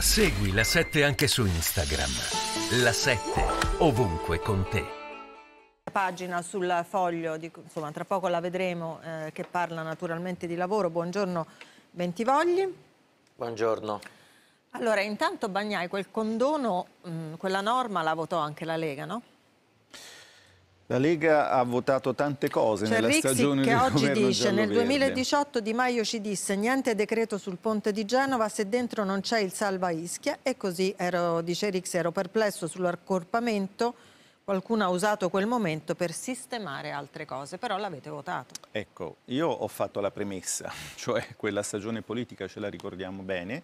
Segui la 7 anche su Instagram. La 7 ovunque con te. Pagina sul foglio, di, insomma, tra poco la vedremo, eh, che parla naturalmente di lavoro. Buongiorno Bentivogli. Buongiorno. Allora, intanto Bagnai, quel condono, mh, mm, quella norma la votò anche la Lega, no? La Lega ha votato tante cose cioè, nella Rixi, stagione che oggi dice nel 2018 Di Maio ci disse niente decreto sul ponte di Genova se dentro non c'è il salva Ischia e così ero, dice Rixi ero perplesso sull'accorpamento qualcuno ha usato quel momento per sistemare altre cose, però l'avete votato. Ecco, io ho fatto la premessa, cioè quella stagione politica ce la ricordiamo bene,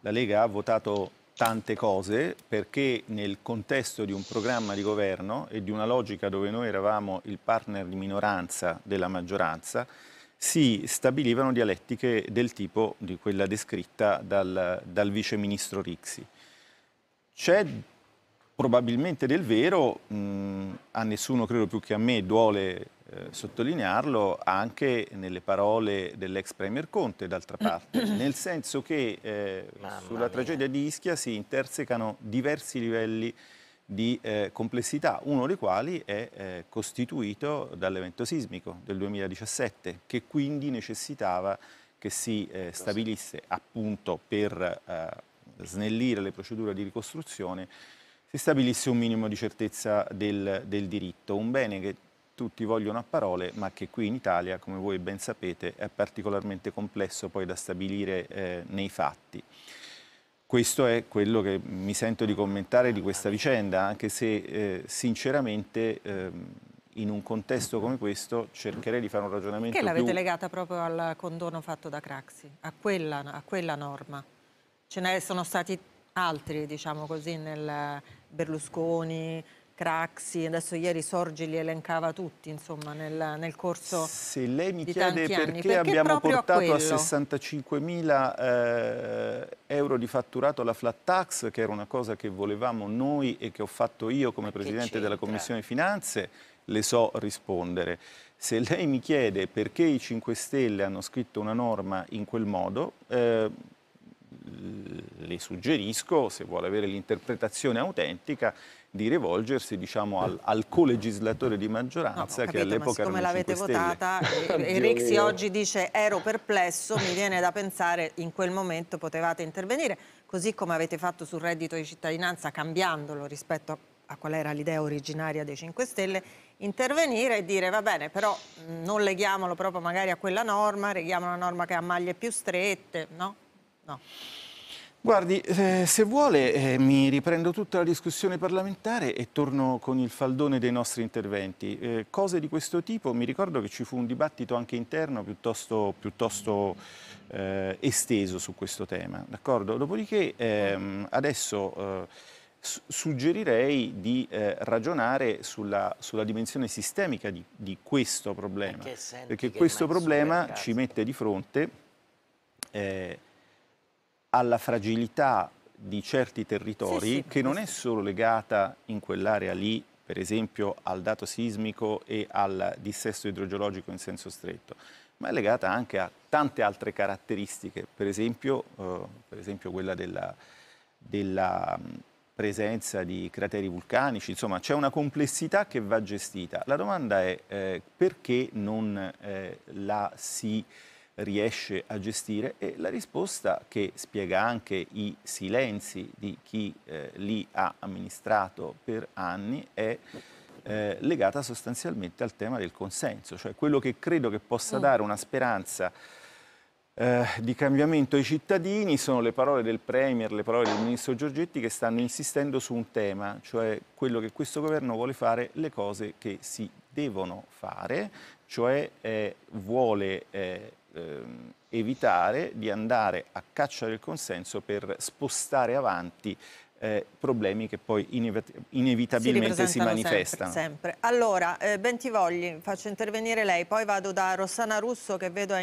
la Lega ha votato tante cose perché nel contesto di un programma di governo e di una logica dove noi eravamo il partner di minoranza della maggioranza si stabilivano dialettiche del tipo di quella descritta dal, dal ministro Rixi. C'è probabilmente del vero, mh, mm, a nessuno credo più che a me duole eh, sottolinearlo anche nelle parole dell'ex Premier Conte, d'altra parte, mm. nel senso che eh, sulla mia. tragedia di Ischia si intersecano diversi livelli di eh, complessità, uno dei quali è eh, costituito dall'evento sismico del 2017, che quindi necessitava che si eh, stabilisse appunto per snellire le procedure di ricostruzione si stabilisse un minimo di certezza del, del diritto, un bene che tutti vogliono a parole, ma che qui in Italia, come voi ben sapete, è particolarmente complesso poi da stabilire eh, nei fatti. Questo è quello che mi sento di commentare di questa vicenda, anche se eh, sinceramente eh, in un contesto come questo cercherei di fare un ragionamento Perché l'avete più... legata proprio al condono fatto da Craxi, a quella, a quella norma? Ce ne sono stati altri, diciamo così, nel Berlusconi, Craxi, adesso ieri Sorgi li elencava tutti insomma, nel, nel corso Se lei mi chiede perché, perché, abbiamo portato a, a 65 mila eh, euro di fatturato la flat tax, che era una cosa che volevamo noi e che ho fatto io come perché Presidente della Commissione Finanze, le so rispondere. Se lei mi chiede perché i 5 Stelle hanno scritto una norma in quel modo, eh, le suggerisco, se vuole avere l'interpretazione autentica, di rivolgersi diciamo, al, al co-legislatore di maggioranza no, no, capito, che all'epoca era. Come l'avete votata, e eh, Rixi oggi dice ero perplesso, mi viene da pensare in quel momento potevate intervenire, così come avete fatto sul reddito di cittadinanza cambiandolo rispetto a a qual era l'idea originaria dei 5 Stelle, intervenire e dire va bene, però non leghiamolo proprio magari a quella norma, leghiamo una norma che ha maglie più strette, no? No. Guardi, eh, se vuole eh, mi riprendo tutta la discussione parlamentare e torno con il faldone dei nostri interventi. Eh, cose di questo tipo, mi ricordo che ci fu un dibattito anche interno piuttosto, piuttosto esteso su questo tema, Dopodiché ehm, adesso suggerirei di eh, ragionare sulla, sulla, dimensione sistemica di, di questo problema, perché questo problema ci mette di fronte eh, alla fragilità di certi territori sì, sì, che non è solo legata in quell'area lì, per esempio al dato sismico e al dissesto idrogeologico in senso stretto, ma è legata anche a tante altre caratteristiche, per esempio, eh, per esempio quella della, della presenza di crateri vulcanici, insomma c'è una complessità che va gestita. La domanda è eh, perché non eh, la si riesce a gestire e la risposta che spiega anche i silenzi di chi eh, li ha amministrato per anni è eh, legata sostanzialmente al tema del consenso, cioè quello che credo che possa mm. dare una speranza eh, di cambiamento ai cittadini sono le parole del Premier, le parole del Ministro Giorgetti che stanno insistendo su un tema, cioè quello che questo governo vuole fare le cose che si devono fare, cioè eh, vuole eh, ehm, evitare di andare a caccia del consenso per spostare avanti eh, problemi che poi inevitabilmente si, si manifestano. Sempre, sempre. Allora, eh, Bentivogli, faccio intervenire lei, poi vado da Rossana Russo che vedo...